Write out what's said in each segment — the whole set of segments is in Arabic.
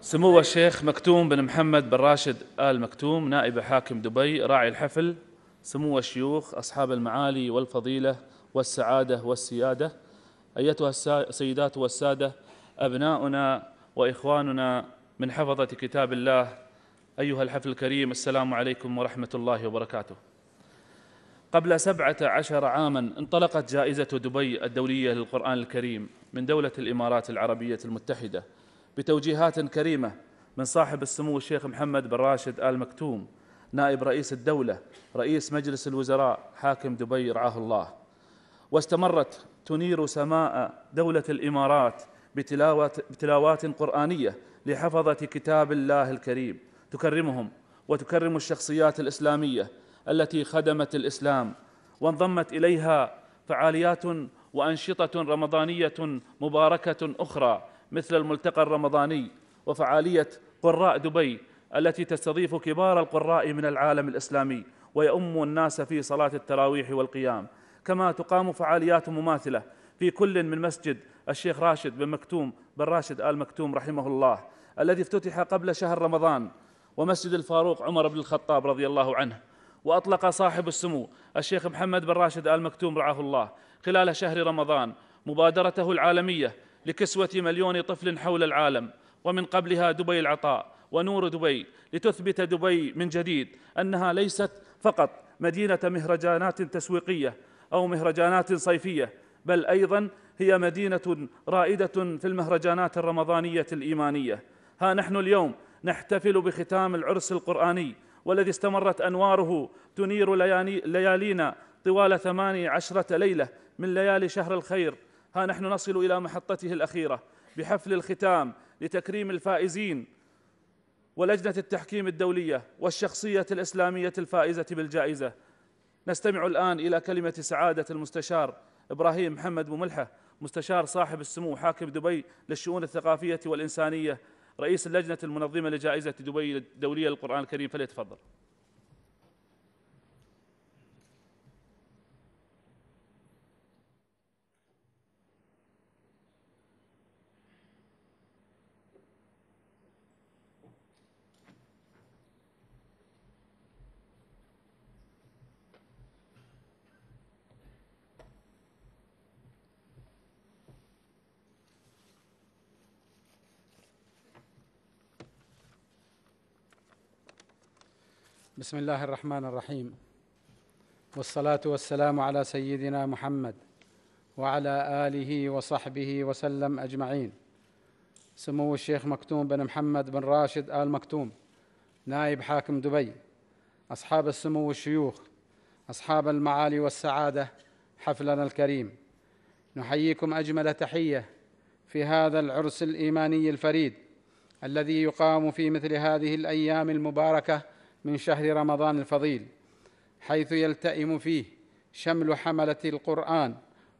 سمو الشيخ مكتوم بن محمد بن راشد آل مكتوم نائب حاكم دبي راعي الحفل سمو الشيوخ أصحاب المعالي والفضيلة والسعادة والسيادة أيتها السيدات والسادة أبناؤنا وإخواننا من حفظة كتاب الله أيها الحفل الكريم السلام عليكم ورحمة الله وبركاته قبل سبعة عشر عاما انطلقت جائزة دبي الدولية للقرآن الكريم من دولة الإمارات العربية المتحدة بتوجيهات كريمة من صاحب السمو الشيخ محمد بن راشد آل مكتوم نائب رئيس الدولة رئيس مجلس الوزراء حاكم دبي رعاه الله واستمرت تنير سماء دولة الإمارات بتلاوة بتلاوات قرآنية لحفظة كتاب الله الكريم تكرمهم وتكرم الشخصيات الإسلامية التي خدمت الإسلام وانضمت إليها فعاليات وأنشطة رمضانية مباركة أخرى مثل الملتقى الرمضاني وفعالية قراء دبي التي تستضيف كبار القراء من العالم الإسلامي ويؤم الناس في صلاة التراويح والقيام كما تقام فعاليات مماثلة في كل من مسجد الشيخ راشد بن مكتوم بن راشد آل مكتوم رحمه الله الذي افتتح قبل شهر رمضان ومسجد الفاروق عمر بن الخطاب رضي الله عنه وأطلق صاحب السمو الشيخ محمد بن راشد آل مكتوم رعاه الله خلال شهر رمضان مبادرته العالمية لكسوة مليون طفل حول العالم ومن قبلها دبي العطاء ونور دبي لتثبت دبي من جديد أنها ليست فقط مدينة مهرجانات تسويقية أو مهرجانات صيفية بل أيضا هي مدينة رائدة في المهرجانات الرمضانية الإيمانية ها نحن اليوم نحتفل بختام العرس القرآني والذي استمرت أنواره تنير ليالينا طوال ثماني عشرة ليلة من ليالي شهر الخير ها نحن نصل إلى محطته الأخيرة بحفل الختام لتكريم الفائزين ولجنة التحكيم الدولية والشخصية الإسلامية الفائزة بالجائزة نستمع الآن إلى كلمة سعادة المستشار إبراهيم محمد مملحة مستشار صاحب السمو حاكم دبي للشؤون الثقافية والإنسانية رئيس اللجنة المنظمة لجائزة دبي الدولية للقرآن الكريم فليتفضل بسم الله الرحمن الرحيم والصلاه والسلام على سيدنا محمد وعلى اله وصحبه وسلم اجمعين سمو الشيخ مكتوم بن محمد بن راشد ال مكتوم نائب حاكم دبي اصحاب السمو الشيوخ اصحاب المعالي والسعاده حفلنا الكريم نحييكم اجمل تحيه في هذا العرس الايماني الفريد الذي يقام في مثل هذه الايام المباركه من شهر رمضان الفضيل حيث يلتئم فيه شمل حمله القران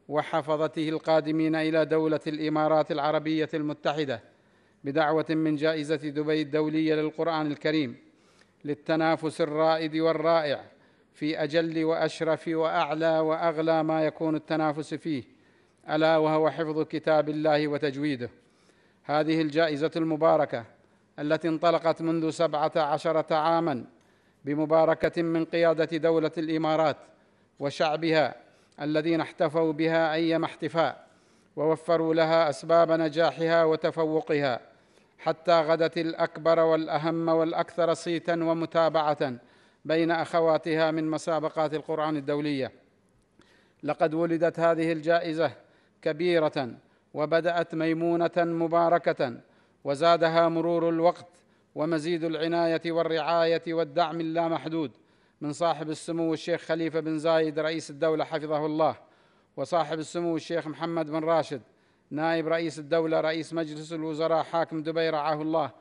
وحفظته القادمين الى دوله الامارات العربيه المتحده بدعوه من جائزه دبي الدوليه للقران الكريم للتنافس الرائد والرائع في اجل واشرف واعلى واغلى ما يكون التنافس فيه الا وهو حفظ كتاب الله وتجويده هذه الجائزه المباركه التي انطلقت منذ سبعه عشره عاما بمباركه من قياده دوله الامارات وشعبها الذين احتفوا بها أيما احتفاء ووفروا لها اسباب نجاحها وتفوقها حتى غدت الاكبر والاهم والاكثر صيتا ومتابعه بين اخواتها من مسابقات القران الدوليه لقد ولدت هذه الجائزه كبيره وبدات ميمونه مباركه وزادها مرور الوقت ومزيد العنايه والرعايه والدعم اللامحدود من صاحب السمو الشيخ خليفه بن زايد رئيس الدوله حفظه الله وصاحب السمو الشيخ محمد بن راشد نائب رئيس الدوله رئيس مجلس الوزراء حاكم دبي رعاه الله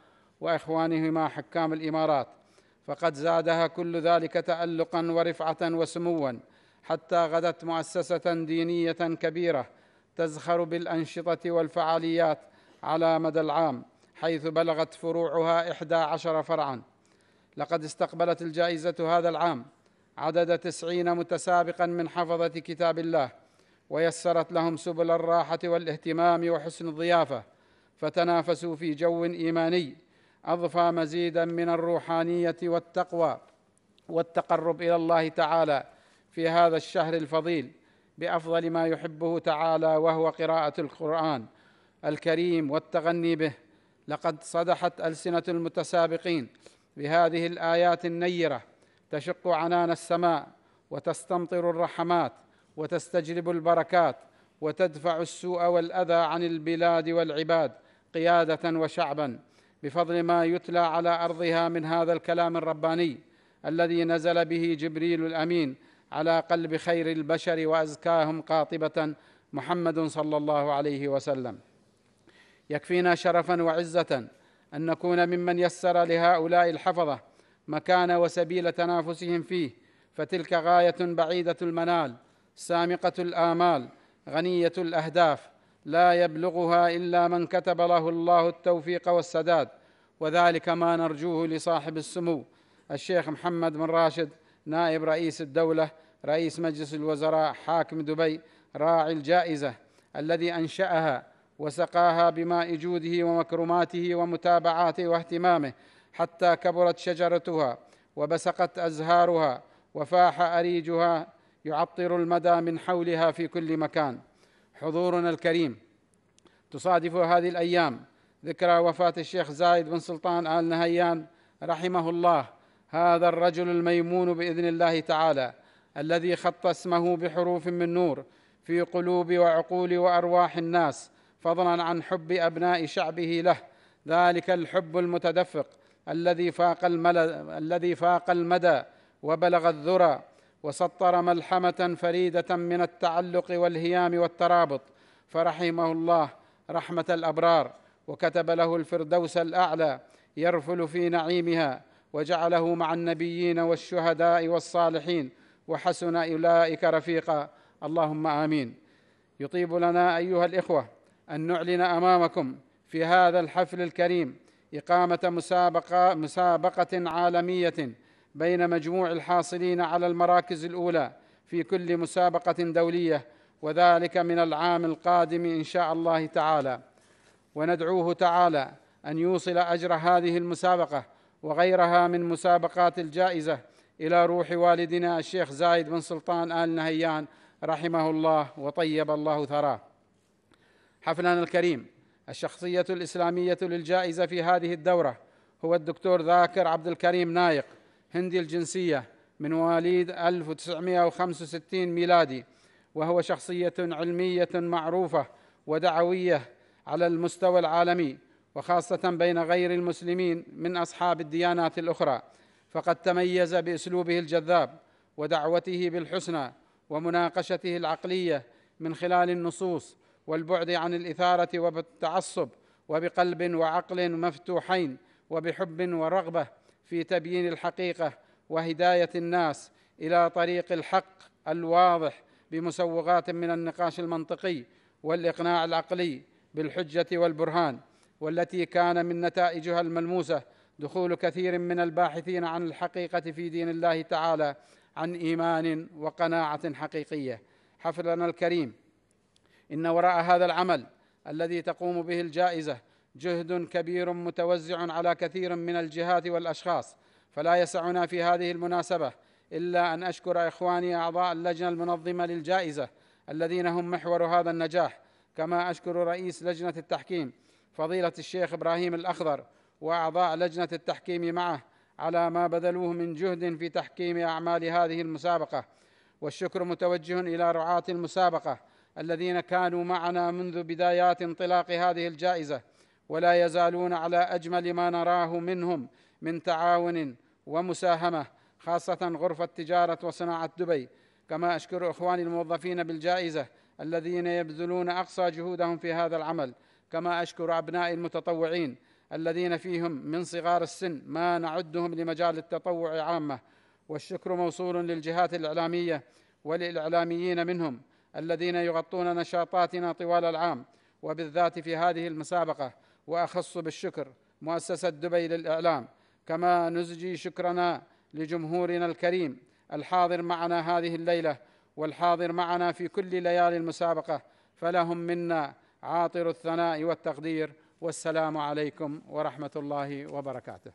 واخوانهما حكام الامارات فقد زادها كل ذلك تالقا ورفعه وسموا حتى غدت مؤسسه دينيه كبيره تزخر بالانشطه والفعاليات على مدى العام حيث بلغت فروعها إحدى عشر فرعا لقد استقبلت الجائزة هذا العام عدد تسعين متسابقا من حفظة كتاب الله ويسرت لهم سبل الراحة والاهتمام وحسن الضيافة فتنافسوا في جو إيماني أضفى مزيدا من الروحانية والتقوى والتقرب إلى الله تعالى في هذا الشهر الفضيل بافضل ما يحبه تعالى وهو قراءه القران الكريم والتغني به لقد صدحت السنه المتسابقين بهذه الايات النيره تشق عنان السماء وتستمطر الرحمات وتستجلب البركات وتدفع السوء والاذى عن البلاد والعباد قياده وشعبا بفضل ما يتلى على ارضها من هذا الكلام الرباني الذي نزل به جبريل الامين على قلب خير البشر وازكاهم قاطبه محمد صلى الله عليه وسلم يكفينا شرفا وعزه ان نكون ممن يسر لهؤلاء الحفظه مكان وسبيل تنافسهم فيه فتلك غايه بعيده المنال سامقه الامال غنيه الاهداف لا يبلغها الا من كتب له الله التوفيق والسداد وذلك ما نرجوه لصاحب السمو الشيخ محمد بن راشد نائب رئيس الدوله رئيس مجلس الوزراء حاكم دبي راعي الجائزه الذي انشاها وسقاها بماء جوده ومكرماته ومتابعاته واهتمامه حتى كبرت شجرتها وبسقت ازهارها وفاح اريجها يعطر المدى من حولها في كل مكان حضورنا الكريم تصادف هذه الايام ذكرى وفاه الشيخ زايد بن سلطان ال نهيان رحمه الله هذا الرجل الميمون باذن الله تعالى الذي خط اسمه بحروف من نور في قلوب وعقول وارواح الناس فضلا عن حب ابناء شعبه له ذلك الحب المتدفق الذي فاق الذي فاق المدى وبلغ الذرى وسطر ملحمه فريده من التعلق والهيام والترابط فرحمه الله رحمه الابرار وكتب له الفردوس الاعلى يرفل في نعيمها وجعله مع النبيين والشهداء والصالحين وحسن اولئك رفيقا اللهم امين يطيب لنا ايها الاخوه أن نعلن أمامكم في هذا الحفل الكريم إقامة مسابقة, مسابقة عالمية بين مجموع الحاصلين على المراكز الأولى في كل مسابقة دولية وذلك من العام القادم إن شاء الله تعالى وندعوه تعالى أن يوصل أجر هذه المسابقة وغيرها من مسابقات الجائزة إلى روح والدنا الشيخ زايد بن سلطان آل نهيان رحمه الله وطيب الله ثراه حفلنا الكريم الشخصية الإسلامية للجائزة في هذه الدورة هو الدكتور ذاكر عبد الكريم نايق هندي الجنسية من مواليد 1965 ميلادي وهو شخصية علمية معروفة ودعوية على المستوى العالمي وخاصة بين غير المسلمين من أصحاب الديانات الأخرى فقد تميز بأسلوبه الجذاب ودعوته بالحسنى ومناقشته العقلية من خلال النصوص والبعد عن الإثارة وبالتعصب وبقلب وعقل مفتوحين وبحب ورغبة في تبيين الحقيقة وهداية الناس إلى طريق الحق الواضح بمسوغات من النقاش المنطقي والإقناع العقلي بالحجة والبرهان والتي كان من نتائجها الملموسة دخول كثير من الباحثين عن الحقيقة في دين الله تعالى عن إيمان وقناعة حقيقية حفلنا الكريم إن وراء هذا العمل الذي تقوم به الجائزة جهد كبير متوزع على كثير من الجهات والأشخاص فلا يسعنا في هذه المناسبة إلا أن أشكر إخواني أعضاء اللجنة المنظمة للجائزة الذين هم محور هذا النجاح كما أشكر رئيس لجنة التحكيم فضيلة الشيخ إبراهيم الأخضر وأعضاء لجنة التحكيم معه على ما بذلوه من جهد في تحكيم أعمال هذه المسابقة والشكر متوجه إلى رعاة المسابقة الذين كانوا معنا منذ بدايات انطلاق هذه الجائزه ولا يزالون على اجمل ما نراه منهم من تعاون ومساهمه خاصه غرفه تجاره وصناعه دبي كما اشكر اخواني الموظفين بالجائزه الذين يبذلون اقصى جهودهم في هذا العمل كما اشكر ابنائي المتطوعين الذين فيهم من صغار السن ما نعدهم لمجال التطوع عامه والشكر موصول للجهات الاعلاميه وللاعلاميين منهم الذين يغطون نشاطاتنا طوال العام وبالذات في هذه المسابقه واخص بالشكر مؤسسه دبي للاعلام كما نزجي شكرنا لجمهورنا الكريم الحاضر معنا هذه الليله والحاضر معنا في كل ليالي المسابقه فلهم منا عاطر الثناء والتقدير والسلام عليكم ورحمه الله وبركاته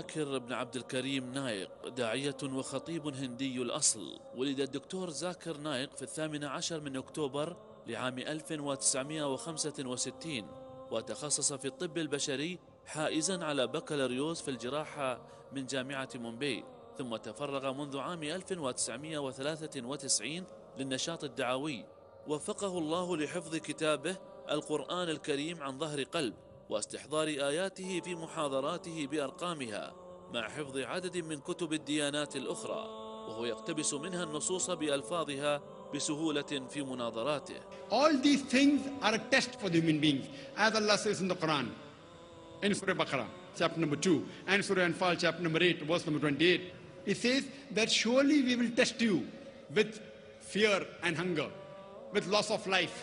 زاكر بن عبد الكريم نايق داعية وخطيب هندي الأصل ولد الدكتور زاكر نايق في الثامن عشر من أكتوبر لعام 1965 وتخصص في الطب البشري حائزا على بكالوريوس في الجراحة من جامعة مومبي ثم تفرغ منذ عام 1993 للنشاط الدعوي وفقه الله لحفظ كتابه القرآن الكريم عن ظهر قلب واستحضار آياته في محاضراته بأرقامها مع حفظ عدد من كتب الديانات الأخرى وهو يقتبس منها النصوص بألفاظها بسهولة في مناظراته All these things are a test for the human beings as Allah says in the Quran in Surah Baqarah chapter number 2 and Surah Anfal chapter number 8 verse number 28 It says that surely we will test you with fear and hunger, with loss of life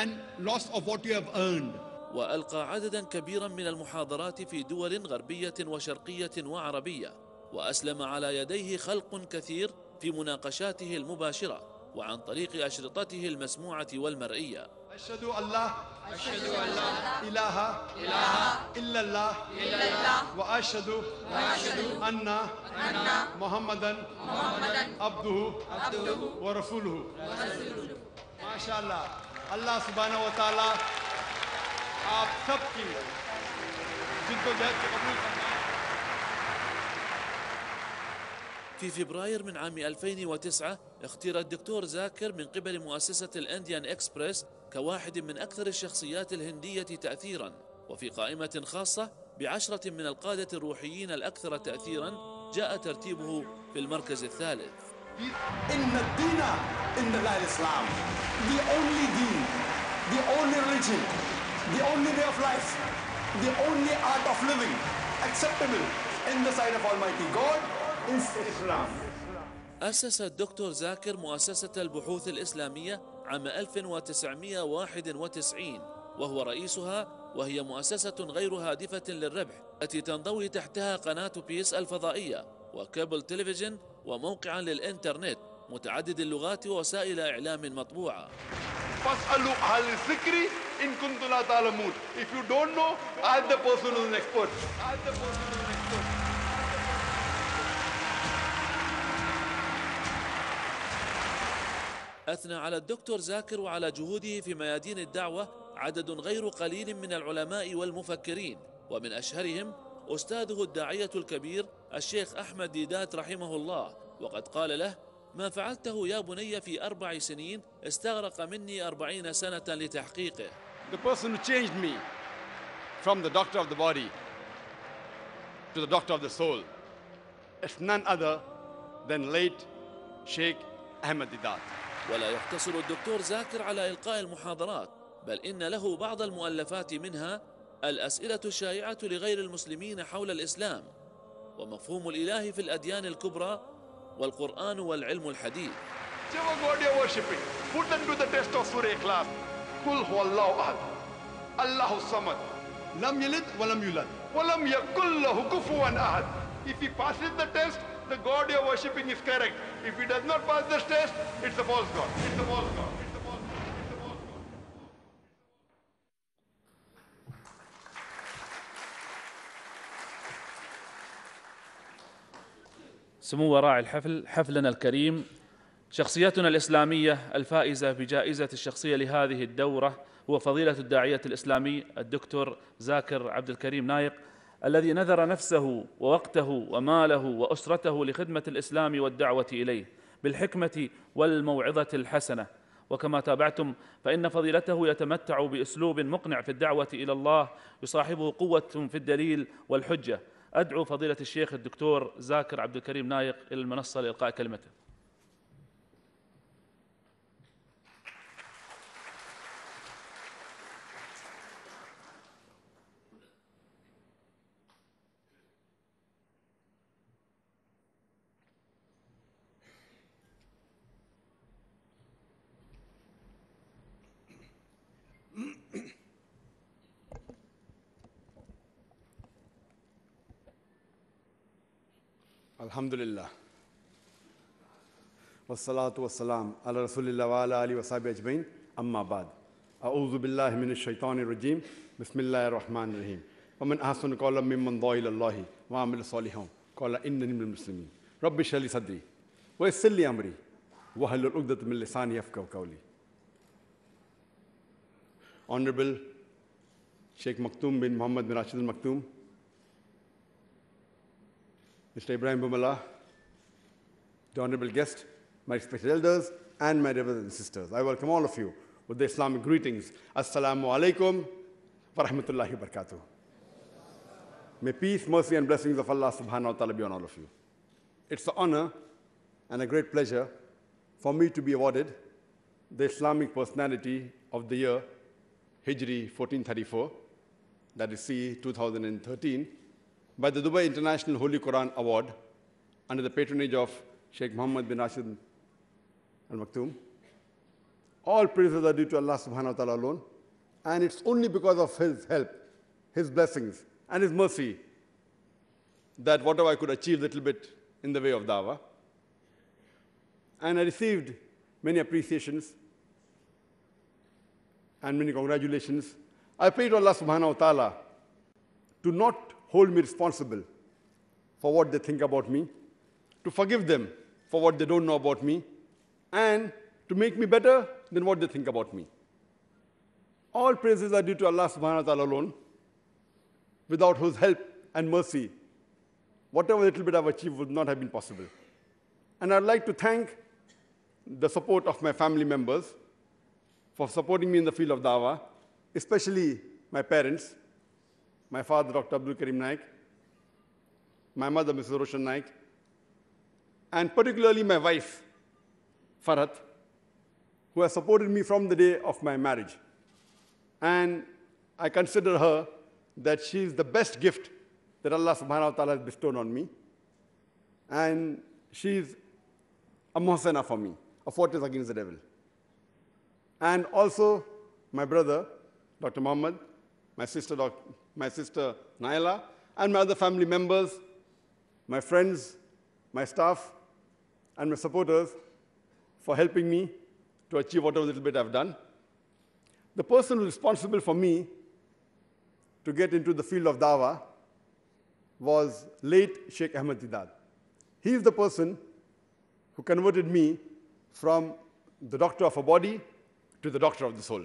and loss of what you have earned. والقى عددا كبيرا من المحاضرات في دول غربيه وشرقيه وعربيه واسلم على يديه خلق كثير في مناقشاته المباشره وعن طريق اشرطته المسموعه والمرئيه أشهد أن لا أشهد أن لا إله إله إلا الله إلا الله وأشهد وأشهد أن أن محمدا محمدا عبده عبده ورسوله ما شاء الله الله سبحانه وتعالى आप सबकी करना है في فبراير من عام 2009 اختير الدكتور زاكر من قبل مؤسسة الأنديان إكسبرس كواحد من أكثر الشخصيات الهندية تأثيرا وفي قائمة خاصة بعشرة من القادة الروحيين الأكثر تأثيرا جاء ترتيبه في المركز الثالث إن الدين إن الإسلام the only دين the only religion the only way of life, the only art of living acceptable in the sight of Almighty God is Islam. أسس الدكتور زاكر مؤسسة البحوث الإسلامية عام 1991 وهو رئيسها وهي مؤسسة غير هادفة للربح التي تنضوي تحتها قناة بيس الفضائية وكابل تلفزيون وموقعا للإنترنت متعدد اللغات ووسائل إعلام مطبوعة فاسألوا أهل الذكر in Kuntula Talamud. If you don't know, I'm the person who's an expert. I'm the person who's an expert. أثنى على الدكتور زاكر وعلى جهوده في ميادين الدعوة عدد غير قليل من العلماء والمفكرين ومن أشهرهم أستاذه الداعية الكبير الشيخ أحمد ديدات رحمه الله وقد قال له ما فعلته يا بني في أربع سنين استغرق مني أربعين سنة لتحقيقه The person who changed me from the doctor of the body to the doctor of the soul is none other than late Sheikh Ahmed Didat. ولا يقتصر الدكتور زاكر على إلقاء المحاضرات بل إن له بعض المؤلفات منها الأسئلة الشائعة لغير المسلمين حول الإسلام ومفهوم الإله في الأديان الكبرى والقرآن والعلم الحديث. Whichever God you're worshipping, put them to the test of Surah Ikhlas. قل هو الله أحد الله الصمد لم يلد ولم يولد ولم يكن له كفوا أحد. If he passes the test, the God you're worshipping is correct. If he does not pass this test, it's a false God. It's a false God. سمو راعي الحفل حفلنا الكريم شخصيتنا الإسلامية الفائزة بجائزة الشخصية لهذه الدورة هو فضيلة الداعية الإسلامي الدكتور زاكر عبد الكريم نايق الذي نذر نفسه ووقته وماله وأسرته لخدمة الإسلام والدعوة إليه بالحكمة والموعظة الحسنة وكما تابعتم فإن فضيلته يتمتع بأسلوب مقنع في الدعوة إلى الله يصاحبه قوة في الدليل والحجة أدعو فضيلة الشيخ الدكتور زاكر عبد الكريم نايق إلى المنصة لإلقاء كلمته الحمد لله والصلاة والسلام على رسول الله وعلى آله وصحبه أجمعين أما بعد أعوذ بالله من الشيطان الرجيم بسم الله الرحمن الرحيم ومن أحسن قولا ممن دعا إلى الله وعمل صالحا قال إنني من المسلمين رب اشرح لي صدري ويسر لي أمري واحلل عقدة من لساني يفقهوا قولي Honorable Sheikh Maktoum bin Muhammad bin Rashid al Maktoum Mr. Ibrahim Bumala, the honorable guest, my respected elders, and my brothers and sisters. I welcome all of you with the Islamic greetings. Assalamu alaikum wa rahmatullahi wa barakatuh. May peace, mercy, and blessings of Allah subhanahu wa ta'ala be on all of you. It's an honor and a great pleasure for me to be awarded the Islamic Personality of the Year, Hijri 1434, that is C 2013 by the Dubai International Holy Quran Award under the patronage of Sheikh Mohammed bin Rashid Al Maktoum. All praises are due to Allah subhanahu wa ta'ala alone, and it's only because of His help, His blessings, and His mercy that whatever I could achieve little bit in the way of dawah. And I received many appreciations and many congratulations. I pray to Allah subhanahu wa ta'ala to not hold me responsible for what they think about me, to forgive them for what they don't know about me, and to make me better than what they think about me. All praises are due to Allah subhanahu wa ta'ala alone, without whose help and mercy, whatever little bit I've achieved would not have been possible. And I'd like to thank the support of my family members for supporting me in the field of dawah, especially my parents, my father, Dr. Abdul Karim Naik. My mother, Mrs. Roshan Naik. And particularly my wife, Farhat, who has supported me from the day of my marriage. And I consider her that she is the best gift that Allah subhanahu wa ta'ala has bestowed on me. And she is a muhsana for me, a fortress against the devil. And also my brother, Dr. Muhammad, my sister, Dr my sister Naila, and my other family members, my friends, my staff, and my supporters for helping me to achieve whatever little bit I've done. The person responsible for me to get into the field of dawa was late Sheikh Ahmed Didat. He is the person who converted me from the doctor of a body to the doctor of the soul.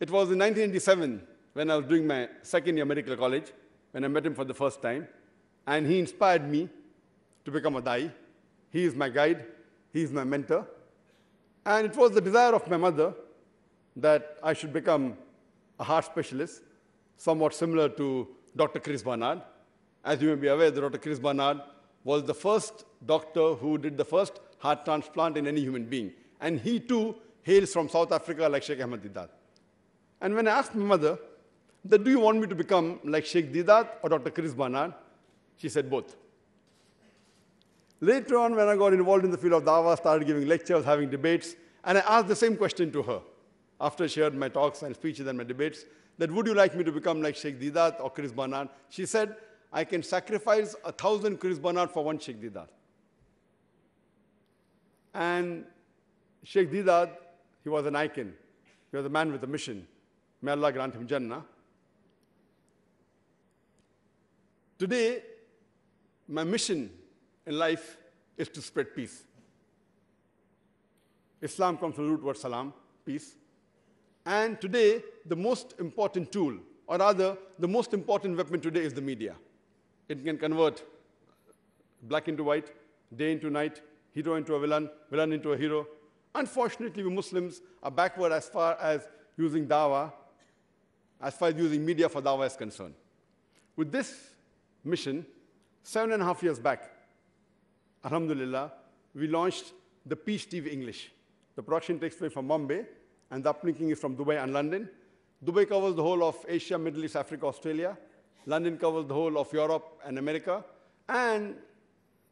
It was in 1987 when I was doing my second year medical college, when I met him for the first time, and he inspired me to become a dai. He is my guide, he is my mentor. And it was the desire of my mother that I should become a heart specialist, somewhat similar to Dr. Chris Barnard. As you may be aware, Dr. Chris Barnard was the first doctor who did the first heart transplant in any human being. And he too hails from South Africa like Sheikh Ahmed Didat. And when I asked my mother, that do you want me to become like Sheikh Didat or Dr. Chris Barnard? She said both. Later on, when I got involved in the field of Dawa, started giving lectures, having debates, and I asked the same question to her after she heard my talks and speeches and my debates, that would you like me to become like Sheikh Didat or Chris Barnard? She said, I can sacrifice a thousand Chris Barnard for one Sheikh Didat. And Sheikh Didat, he was an icon. He was a man with a mission. May Allah grant him Jannah. Today, my mission in life is to spread peace. Islam comes from the root word salam, peace. And today, the most important tool, or rather, the most important weapon today is the media. It can convert black into white, day into night, hero into a villain, villain into a hero. Unfortunately, we Muslims are backward as far as using dawah, as far as using media for dawah is concerned. With this mission seven and a half years back, Alhamdulillah, we launched the Peace TV English. The production takes place from Mumbai, and the uplinking is from Dubai and London. Dubai covers the whole of Asia, Middle East, Africa, Australia. London covers the whole of Europe and America. And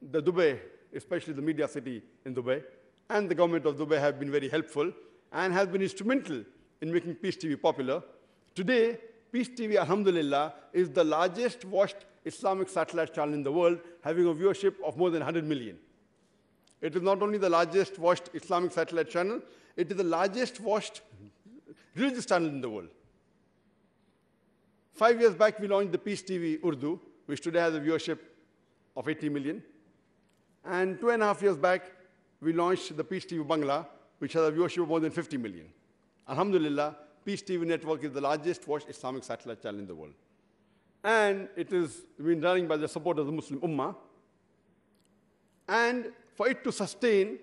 the Dubai, especially the media city in Dubai, and the government of Dubai have been very helpful and has been instrumental in making Peace TV popular. Today, Peace TV, alhamdulillah, is the largest watched Islamic satellite channel in the world, having a viewership of more than 100 million. It is not only the largest watched Islamic satellite channel, it is the largest watched religious channel in the world. Five years back, we launched the Peace TV Urdu, which today has a viewership of 80 million. And two and a half years back, we launched the Peace TV Bangla, which has a viewership of more than 50 million. Alhamdulillah, Peace TV network is the largest watched Islamic satellite channel in the world. And it is been running by the support of the Muslim Ummah. And for it to sustain,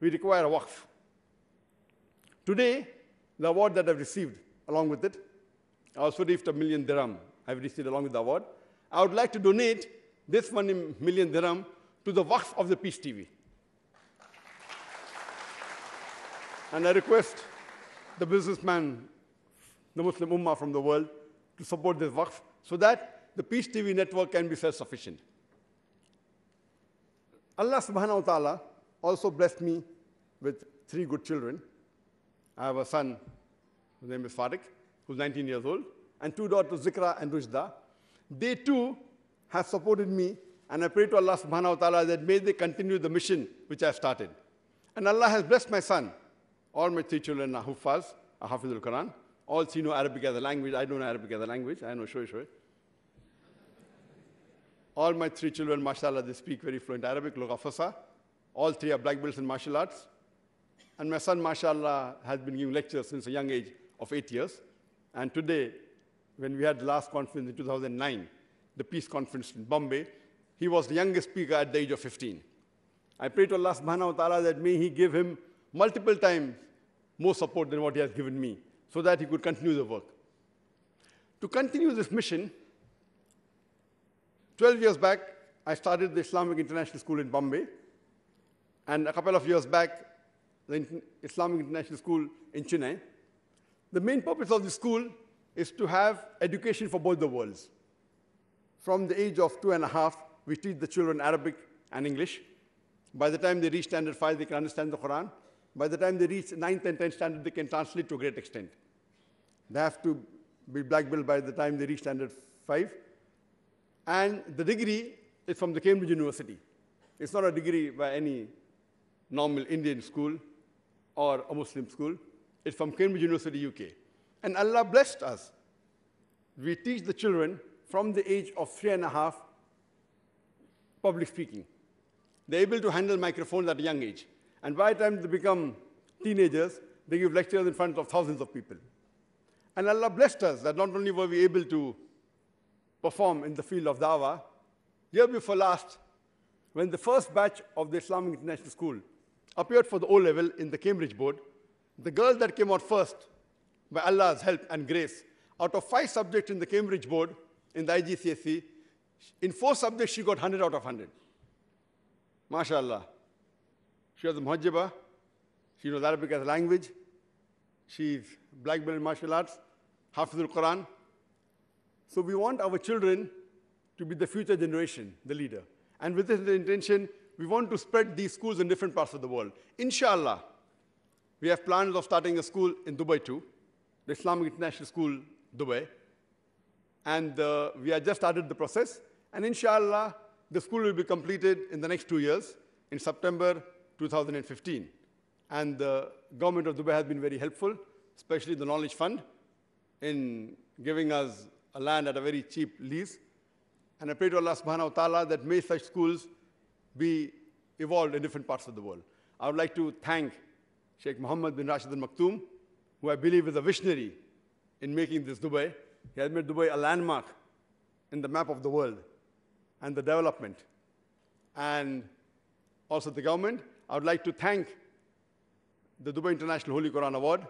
we require a waqf. Today, the award that I've received along with it, I also received a million dirham. I've received along with the award. I would like to donate this one million dirham to the waqf of the Peace TV. and I request the businessman, the Muslim Ummah from the world to support this waqf so that the Peace TV network can be self-sufficient. Allah subhanahu wa ta'ala also blessed me with three good children. I have a son, his name is Farik, who's 19 years old, and two daughters, Zikra and Rushda. They too have supported me, and I pray to Allah subhanahu wa ta'ala that may they continue the mission which I have started. And Allah has blessed my son all my three children are Huffaz, of the Quran. All three know Arabic as a language. I don't know Arabic as a language. I know Shoy Shoy. All my three children, mashallah, they speak very fluent Arabic, fasa. All three are black belts in martial arts. And my son, mashallah, has been giving lectures since a young age of eight years. And today, when we had the last conference in 2009, the peace conference in Bombay, he was the youngest speaker at the age of 15. I pray to Allah subhanahu wa ta'ala that may he give him multiple times more support than what he has given me so that he could continue the work. To continue this mission, 12 years back, I started the Islamic International School in Bombay. And a couple of years back, the Islamic International School in Chennai. The main purpose of the school is to have education for both the worlds. From the age of two and a half, we teach the children Arabic and English. By the time they reach standard five, they can understand the Quran. By the time they reach ninth and 10th standard, they can translate to a great extent. They have to be black belt by the time they reach standard 5. And the degree is from the Cambridge University. It's not a degree by any normal Indian school or a Muslim school. It's from Cambridge University, UK. And Allah blessed us. We teach the children from the age of three and a half public speaking. They're able to handle microphones at a young age. And by the time they become teenagers, they give lectures in front of thousands of people. And Allah blessed us that not only were we able to perform in the field of dawah, year before last, when the first batch of the Islamic International School appeared for the O level in the Cambridge board, the girl that came out first, by Allah's help and grace, out of five subjects in the Cambridge board, in the IGCSE, in four subjects she got 100 out of 100. MashaAllah. She was a muhajjiba. She knows Arabic as a language. She's black belt in martial arts, Hafizul Quran. So we want our children to be the future generation, the leader. And with this intention, we want to spread these schools in different parts of the world. Inshallah, we have plans of starting a school in Dubai too, the Islamic International School, Dubai. And uh, we have just started the process. And inshallah, the school will be completed in the next two years, in September 2015. And the government of Dubai has been very helpful, especially the Knowledge Fund, in giving us a land at a very cheap lease. And I pray to Allah subhanahu wa ta'ala that may such schools be evolved in different parts of the world. I would like to thank Sheikh Mohammed bin Rashid al Maktoum, who I believe is a visionary in making this Dubai. He has made Dubai a landmark in the map of the world and the development. And also the government I would like to thank the Dubai International Holy Quran Award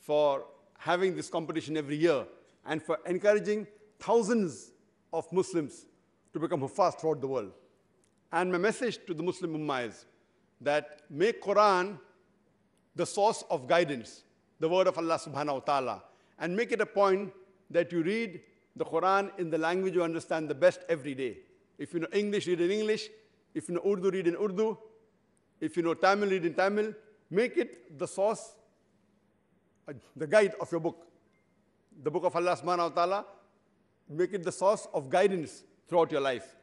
for having this competition every year and for encouraging thousands of Muslims to become Huffaz throughout the world. And my message to the Muslim Ummah is that make Quran the source of guidance, the word of Allah subhanahu wa ta'ala, and make it a point that you read the Quran in the language you understand the best every day. If you know English, read in English. If you know Urdu, read in Urdu. If you know Tamil, read in Tamil. Make it the source, uh, the guide of your book. The book of Allah subhanahu wa ta'ala, make it the source of guidance throughout your life.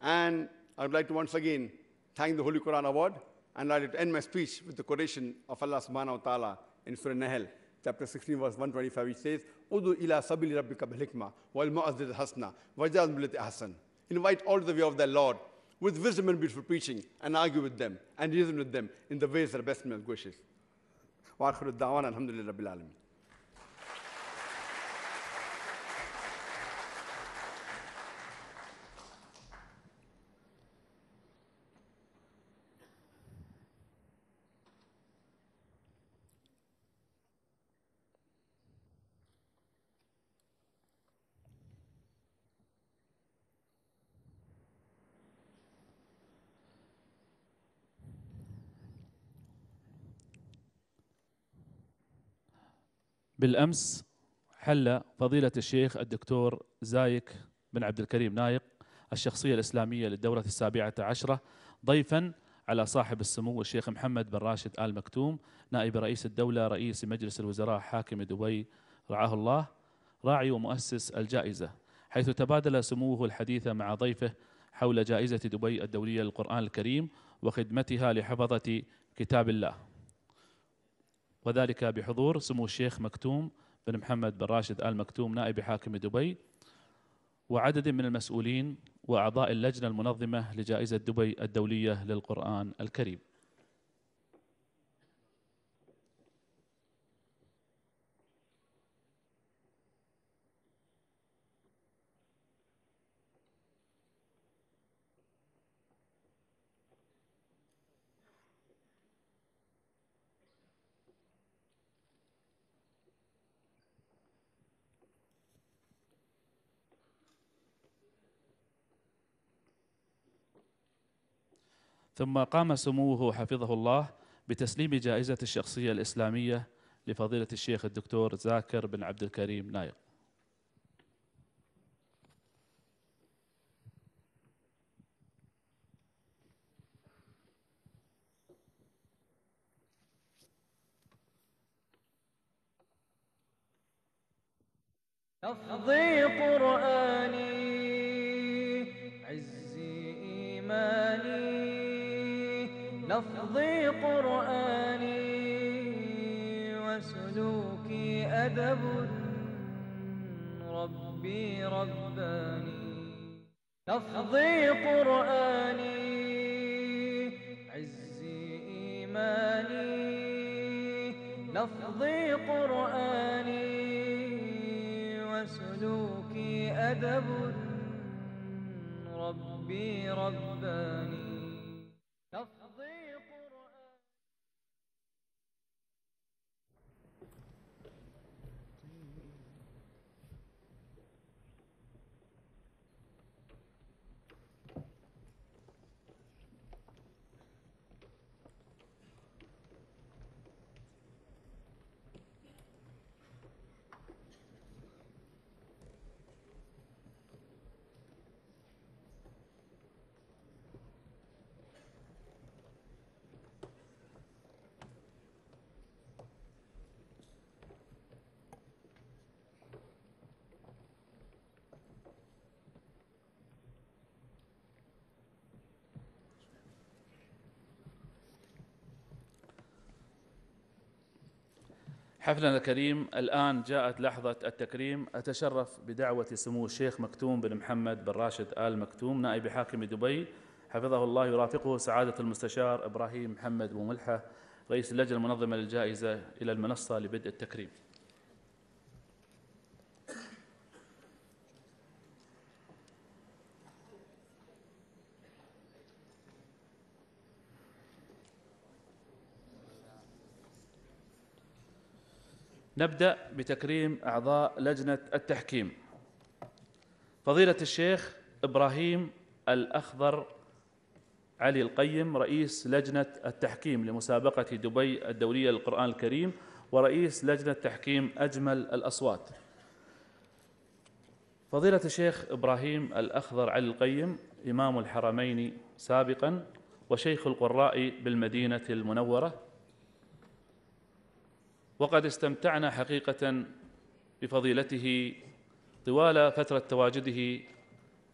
And I would like to once again thank the Holy Quran Award, and I'd like to end my speech with the quotation of Allah subhanahu wa ta'ala in Surah Nahl, chapter 16, verse 125, which says, Udu ila sabili rabbika bil hikma, wal mu'azzid hasna, wajaz hasan. Invite all to the way of the Lord, with wisdom and beautiful preaching and argue with them and reason with them in the ways that are best meet my wishes. واخر الدعوانا الحمد لله رب العالمين بالأمس حل فضيلة الشيخ الدكتور زايك بن عبد الكريم نايق الشخصية الإسلامية للدورة السابعة عشرة ضيفا على صاحب السمو الشيخ محمد بن راشد آل مكتوم نائب رئيس الدولة رئيس مجلس الوزراء حاكم دبي رعاه الله راعي ومؤسس الجائزة حيث تبادل سموه الحديث مع ضيفه حول جائزة دبي الدولية للقرآن الكريم وخدمتها لحفظة كتاب الله وذلك بحضور سمو الشيخ مكتوم بن محمد بن راشد آل مكتوم نائب حاكم دبي وعدد من المسؤولين وأعضاء اللجنة المنظمة لجائزة دبي الدولية للقرآن الكريم ثم قام سموه حفظه الله بتسليم جائزة الشخصية الإسلامية لفضيلة الشيخ الدكتور زاكر بن عبد الكريم نايق حفلنا الكريم الآن جاءت لحظة التكريم أتشرف بدعوة سمو الشيخ مكتوم بن محمد بن راشد آل مكتوم نائب حاكم دبي حفظه الله يرافقه سعادة المستشار إبراهيم محمد بوملحة رئيس اللجنة المنظمة للجائزة إلى المنصة لبدء التكريم نبدأ بتكريم أعضاء لجنة التحكيم فضيلة الشيخ إبراهيم الأخضر علي القيم رئيس لجنة التحكيم لمسابقة دبي الدولية للقرآن الكريم ورئيس لجنة تحكيم أجمل الأصوات فضيلة الشيخ إبراهيم الأخضر علي القيم إمام الحرمين سابقا وشيخ القراء بالمدينة المنورة وقد استمتعنا حقيقة بفضيلته طوال فترة تواجده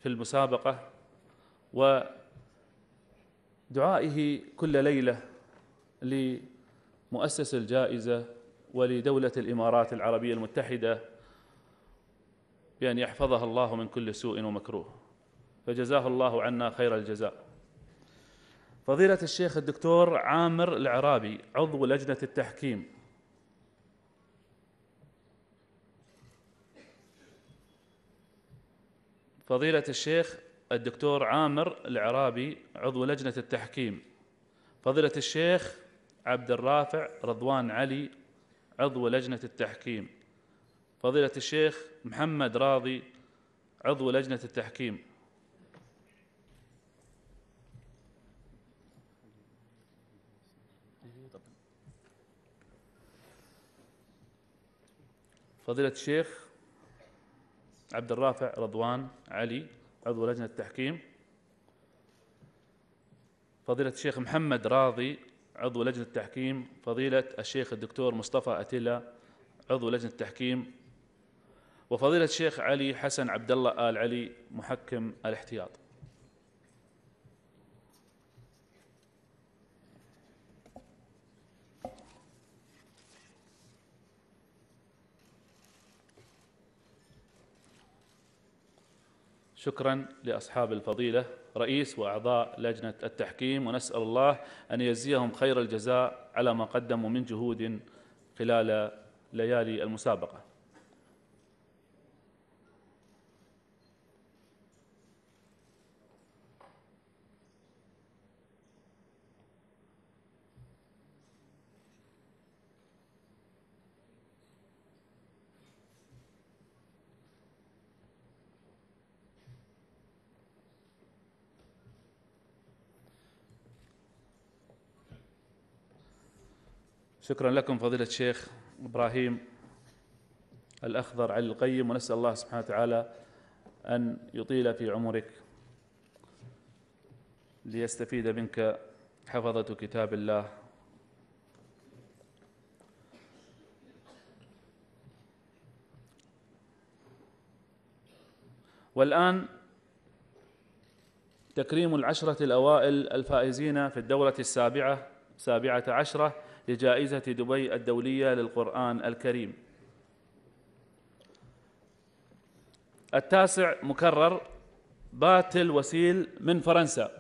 في المسابقة ودعائه كل ليلة لمؤسس الجائزة ولدولة الإمارات العربية المتحدة بأن يحفظها الله من كل سوء ومكروه فجزاه الله عنا خير الجزاء فضيلة الشيخ الدكتور عامر العرابي عضو لجنة التحكيم فضيلة الشيخ الدكتور عامر العرابي عضو لجنة التحكيم فضيلة الشيخ عبد الرافع رضوان علي عضو لجنة التحكيم فضيلة الشيخ محمد راضي عضو لجنة التحكيم فضيلة الشيخ عبد الرافع رضوان علي عضو لجنة التحكيم فضيلة الشيخ محمد راضي عضو لجنة التحكيم فضيلة الشيخ الدكتور مصطفى أتيلا عضو لجنة التحكيم وفضيلة الشيخ علي حسن عبد الله آل علي محكم الاحتياط شكرا لأصحاب الفضيلة رئيس وأعضاء لجنة التحكيم ونسأل الله أن يجزيهم خير الجزاء على ما قدموا من جهود خلال ليالي المسابقة شكرا لكم فضيلة الشيخ إبراهيم الأخضر علي القيم ونسأل الله سبحانه وتعالى أن يطيل في عمرك ليستفيد منك حفظة كتاب الله والآن تكريم العشرة الأوائل الفائزين في الدورة السابعة سابعة عشرة لجائزة دبي الدولية للقرآن الكريم التاسع مكرر باتل وسيل من فرنسا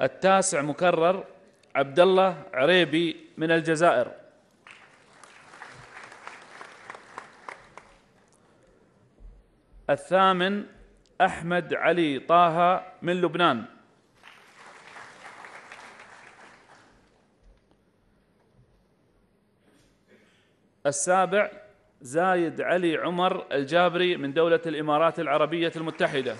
التاسع مكرر عبد الله عريبي من الجزائر الثامن أحمد علي طه من لبنان السابع زايد علي عمر الجابري من دولة الإمارات العربية المتحدة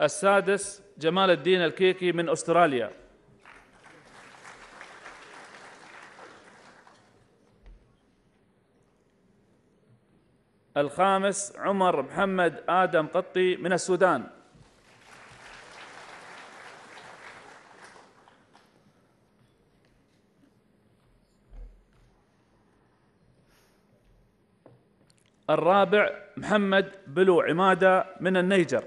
السادس جمال الدين الكيكي من أستراليا الخامس عمر محمد آدم قطي من السودان الرابع محمد بلو عمادة من النيجر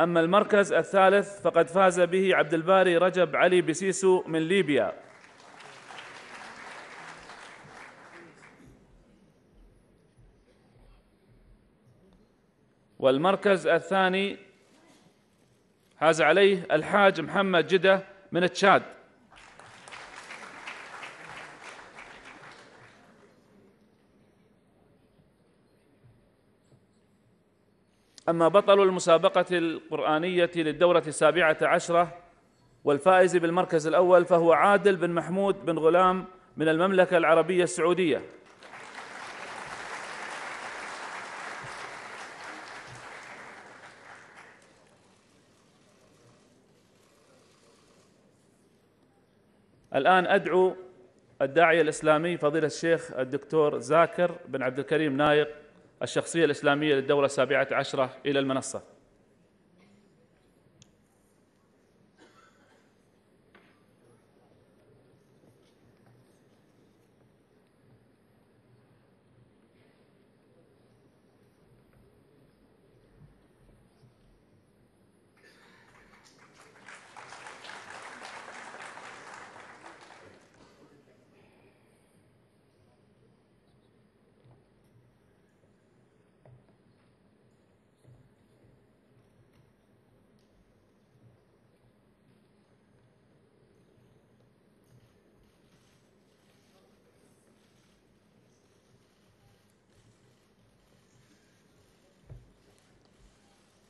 أما المركز الثالث فقد فاز به عبد الباري رجب علي بسيسو من ليبيا والمركز الثاني حاز عليه الحاج محمد جده من التشاد أما بطل المسابقة القرآنية للدورة السابعة عشرة والفائز بالمركز الأول فهو عادل بن محمود بن غلام من المملكة العربية السعودية الآن أدعو الداعية الإسلامي فضيلة الشيخ الدكتور زاكر بن عبد الكريم نايق الشخصية الإسلامية للدورة السابعة عشرة إلى المنصة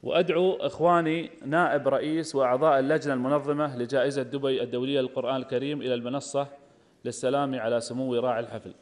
وأدعو إخواني نائب رئيس وأعضاء اللجنة المنظمة لجائزة دبي الدولية للقرآن الكريم إلى المنصة للسلام على سمو راعي الحفل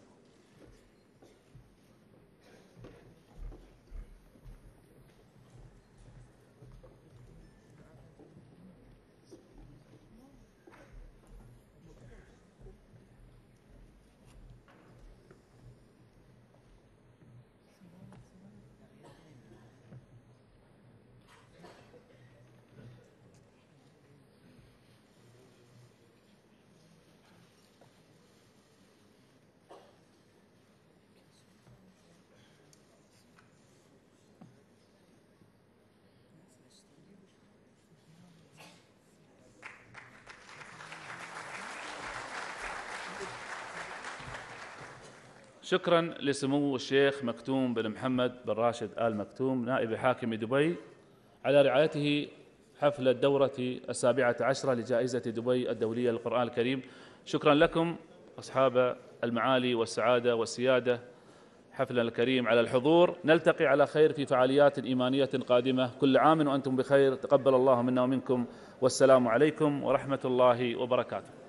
شكرا لسمو الشيخ مكتوم بن محمد بن راشد آل مكتوم نائب حاكم دبي على رعايته حفل الدورة السابعة عشرة لجائزة دبي الدولية للقرآن الكريم شكرا لكم أصحاب المعالي والسعادة والسيادة حفل الكريم على الحضور نلتقي على خير في فعاليات إيمانية قادمة كل عام وأنتم بخير تقبل الله منا ومنكم والسلام عليكم ورحمة الله وبركاته